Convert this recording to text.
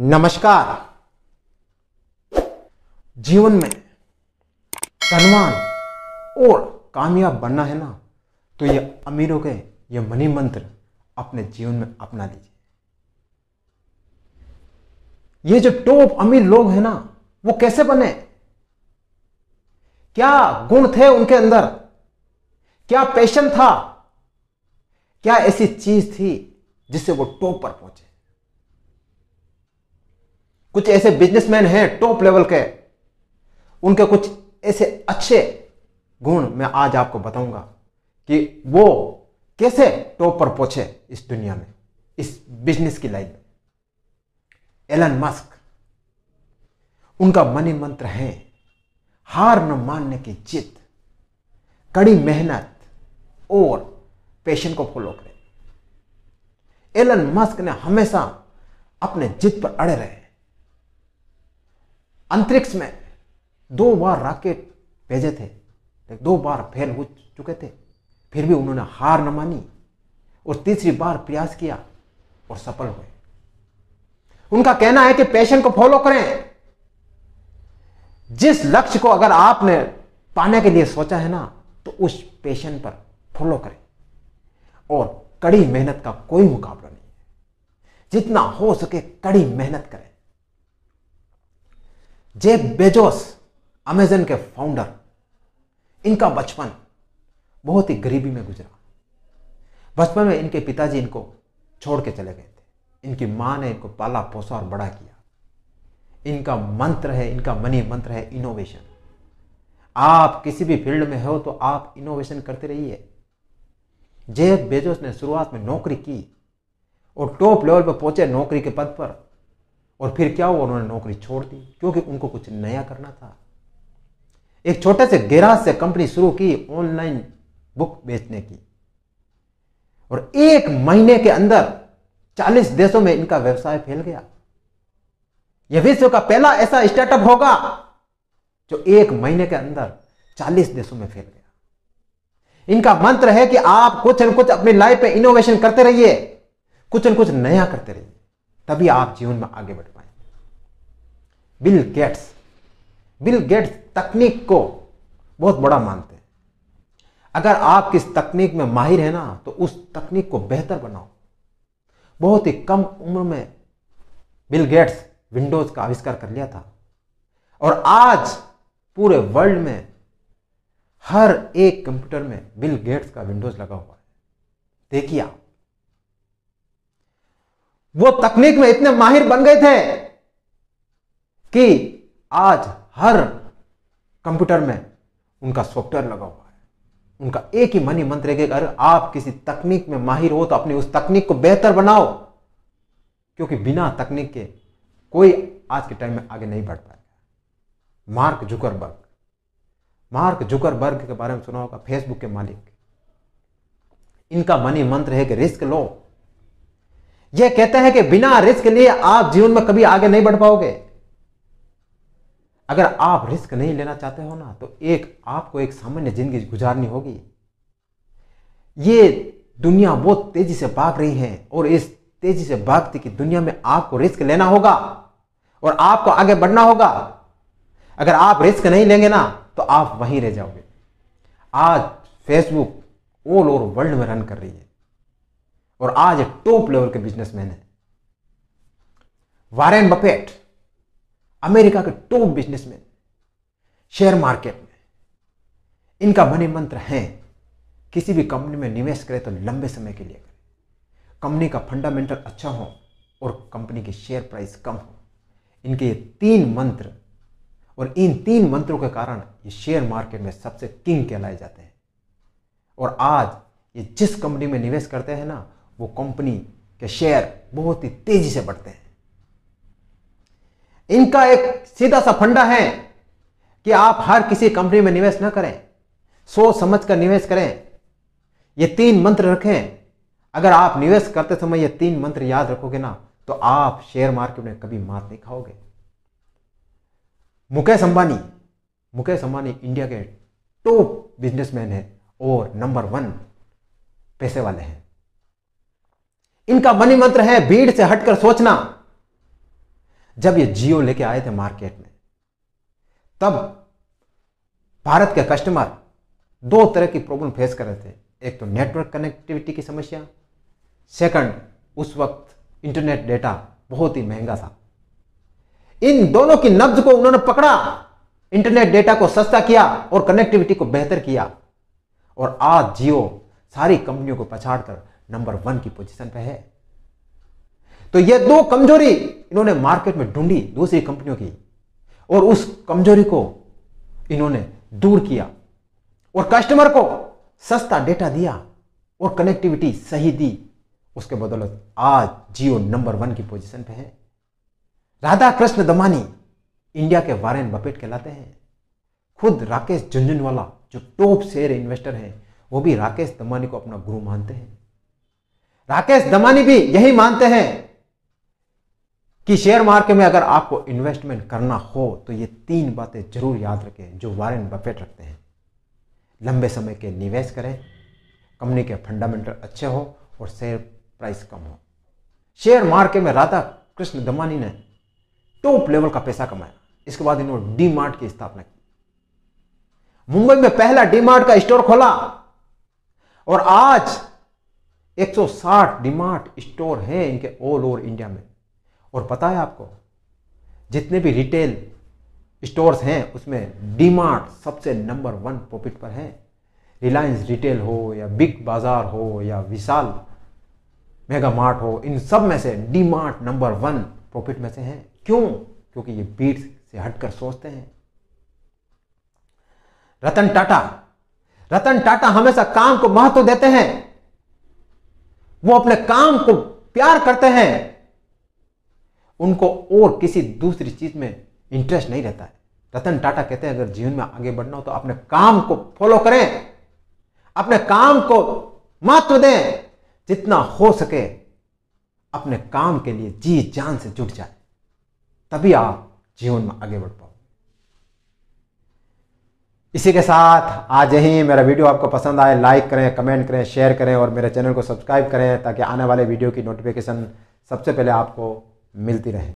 नमस्कार जीवन में धनवान और कामयाब बनना है ना तो ये अमीरों के ये मनी मंत्र अपने जीवन में अपना लीजिए ये जो टॉप अमीर लोग हैं ना वो कैसे बने क्या गुण थे उनके अंदर क्या पैशन था क्या ऐसी चीज थी जिससे वो टॉप पर पहुंचे कुछ ऐसे बिजनेसमैन हैं टॉप लेवल के उनके कुछ ऐसे अच्छे गुण मैं आज आपको बताऊंगा कि वो कैसे टॉप पर पहुंचे इस दुनिया में इस बिजनेस की लाइन में एलन मस्क उनका मनी मंत्र है हार न मानने की जीत कड़ी मेहनत और पैशन को फॉलो करें एलन मस्क ने हमेशा अपने जिद पर अड़े रहे अंतरिक्ष में दो बार रॉकेट भेजे थे दो बार फेल हो चुके थे फिर भी उन्होंने हार न मानी और तीसरी बार प्रयास किया और सफल हुए उनका कहना है कि पैशन को फॉलो करें जिस लक्ष्य को अगर आपने पाने के लिए सोचा है ना तो उस पैशन पर फॉलो करें और कड़ी मेहनत का कोई मुकाबला नहीं है जितना हो सके कड़ी मेहनत करें जेब बेजोस अमेजन के फाउंडर इनका बचपन बहुत ही गरीबी में गुजरा बचपन में इनके पिताजी इनको छोड़ के चले गए थे इनकी माँ ने इनको पाला पोसा और बड़ा किया इनका मंत्र है इनका मनी मंत्र है इनोवेशन आप किसी भी फील्ड में हो तो आप इनोवेशन करते रहिए जेब बेजोस ने शुरुआत में नौकरी की और टॉप लेवल पर पहुंचे नौकरी के पद पर और फिर क्या हुआ उन्होंने नौकरी छोड़ दी क्योंकि उनको कुछ नया करना था एक छोटे से गैराज से कंपनी शुरू की ऑनलाइन बुक बेचने की और एक महीने के अंदर 40 देशों में इनका व्यवसाय फैल गया यह विश्व का पहला ऐसा स्टार्टअप होगा जो एक महीने के अंदर 40 देशों में फैल गया इनका मंत्र है कि आप कुछ न कुछ अपनी लाइफ में इनोवेशन करते रहिए कुछ न कुछ नया करते रहिए तभी आप जीवन में आगे बढ़े बिल गेट्स बिल गेट्स तकनीक को बहुत बड़ा मानते हैं अगर आप किस तकनीक में माहिर है ना तो उस तकनीक को बेहतर बनाओ बहुत ही कम उम्र में बिल गेट्स विंडोज का आविष्कार कर लिया था और आज पूरे वर्ल्ड में हर एक कंप्यूटर में बिल गेट्स का विंडोज लगा हुआ है देखिए आप वो तकनीक में इतने माहिर बन गए थे कि आज हर कंप्यूटर में उनका सॉफ्टवेयर लगा हुआ है उनका एक ही मनी मंत्र है कि अगर आप किसी तकनीक में माहिर हो तो अपनी उस तकनीक को बेहतर बनाओ क्योंकि बिना तकनीक के कोई आज के टाइम में आगे नहीं बढ़ पाएगा मार्क जुकरबर्ग मार्क जुकरबर्ग के बारे में सुना होगा फेसबुक के मालिक इनका मनी मंत्र है कि रिस्क लो यह कहते हैं कि बिना रिस्क लिए आप जीवन में कभी आगे नहीं बढ़ पाओगे अगर आप रिस्क नहीं लेना चाहते हो ना तो एक आपको एक सामान्य जिंदगी गुजारनी होगी ये दुनिया बहुत तेजी से भाग रही है और इस तेजी से भागती की दुनिया में आपको रिस्क लेना होगा और आपको आगे बढ़ना होगा अगर आप रिस्क नहीं लेंगे ना तो आप वहीं रह जाओगे आज फेसबुक ऑल ओवर वर्ल्ड में रन कर रही है और आज टॉप लेवल के बिजनेसमैन है वारेन बफेट अमेरिका के टॉप बिजनेसमैन शेयर मार्केट में इनका मनी मंत्र है किसी भी कंपनी में निवेश करें तो लंबे समय के लिए करें कंपनी का फंडामेंटल अच्छा हो और कंपनी की शेयर प्राइस कम हो इनके ये तीन मंत्र और इन तीन मंत्रों के कारण ये शेयर मार्केट में सबसे किंग कहलाए जाते हैं और आज ये जिस कंपनी में निवेश करते हैं ना वो कंपनी के शेयर बहुत ही तेज़ी से बढ़ते हैं इनका एक सीधा सा फंडा है कि आप हर किसी कंपनी में निवेश ना करें सोच समझ कर निवेश करें ये तीन मंत्र रखें अगर आप निवेश करते समय ये तीन मंत्र याद रखोगे ना तो आप शेयर मार्केट में कभी मात नहीं खाओगे मुकेश अंबानी मुकेश अंबानी इंडिया के टॉप बिजनेसमैन है और नंबर वन पैसे वाले हैं इनका मनी मंत्र है भीड़ से हटकर सोचना जब ये जियो लेके आए थे मार्केट में तब भारत के कस्टमर दो तरह की प्रॉब्लम फेस कर रहे थे एक तो नेटवर्क कनेक्टिविटी की समस्या सेकंड उस वक्त इंटरनेट डेटा बहुत ही महंगा था इन दोनों की नब्ज को उन्होंने पकड़ा इंटरनेट डेटा को सस्ता किया और कनेक्टिविटी को बेहतर किया और आज जियो सारी कंपनियों को पछाड़ कर नंबर वन की पोजीशन पर है तो ये दो कमजोरी इन्होंने मार्केट में ढूंढी दूसरी कंपनियों की और उस कमजोरी को इन्होंने दूर किया और कस्टमर को सस्ता डेटा दिया और कनेक्टिविटी सही दी उसके बदौलत आज जियो नंबर वन की पोजीशन पे है राधा कृष्ण दमानी इंडिया के वारेन बपेट कहलाते हैं खुद राकेश झुंझुनवाला जो टॉप शेयर इन्वेस्टर हैं वो भी राकेश दमानी को अपना गुरु मानते हैं राकेश दमानी भी यही मानते हैं कि शेयर मार्केट में अगर आपको इन्वेस्टमेंट करना हो तो ये तीन बातें जरूर याद रखें जो वारेन बफेट रखते हैं लंबे समय के निवेश करें कंपनी के फंडामेंटल अच्छे हो और शेयर प्राइस कम हो शेयर मार्केट में राधा कृष्ण दमानी ने टॉप लेवल का पैसा कमाया इसके बाद इन्होंने डी मार्ट की स्थापना की मुंबई में पहला डी मार्ट का स्टोर खोला और आज 160 डीमार्ट स्टोर हैं इनके ऑल ओवर इंडिया में और पता है आपको जितने भी रिटेल स्टोर्स हैं उसमें डी मार्ट सबसे नंबर वन प्रॉफिट पर है रिलायंस रिटेल हो या बिग बाज़ार हो या विशाल मेगा मार्ट हो इन सब में से DMart number one profit में से हैं क्यों क्योंकि ये बीट्स से हटकर सोचते हैं रतन टाटा रतन टाटा हमेशा काम को महत्व देते हैं वो अपने काम को प्यार करते हैं उनको और किसी दूसरी चीज़ में इंटरेस्ट नहीं रहता है रतन टाटा कहते हैं अगर जीवन में आगे बढ़ना हो तो अपने काम को फॉलो करें अपने काम को महत्व दें जितना हो सके अपने काम के लिए जी जान से जुट जाए तभी आप जीवन में आगे बढ़ पाओ इसी के साथ आज यही मेरा वीडियो आपको पसंद आए लाइक करें कमेंट करें शेयर करें और मेरे चैनल को सब्सक्राइब करें ताकि आने वाले वीडियो की नोटिफिकेशन सबसे पहले आपको मिलती रहे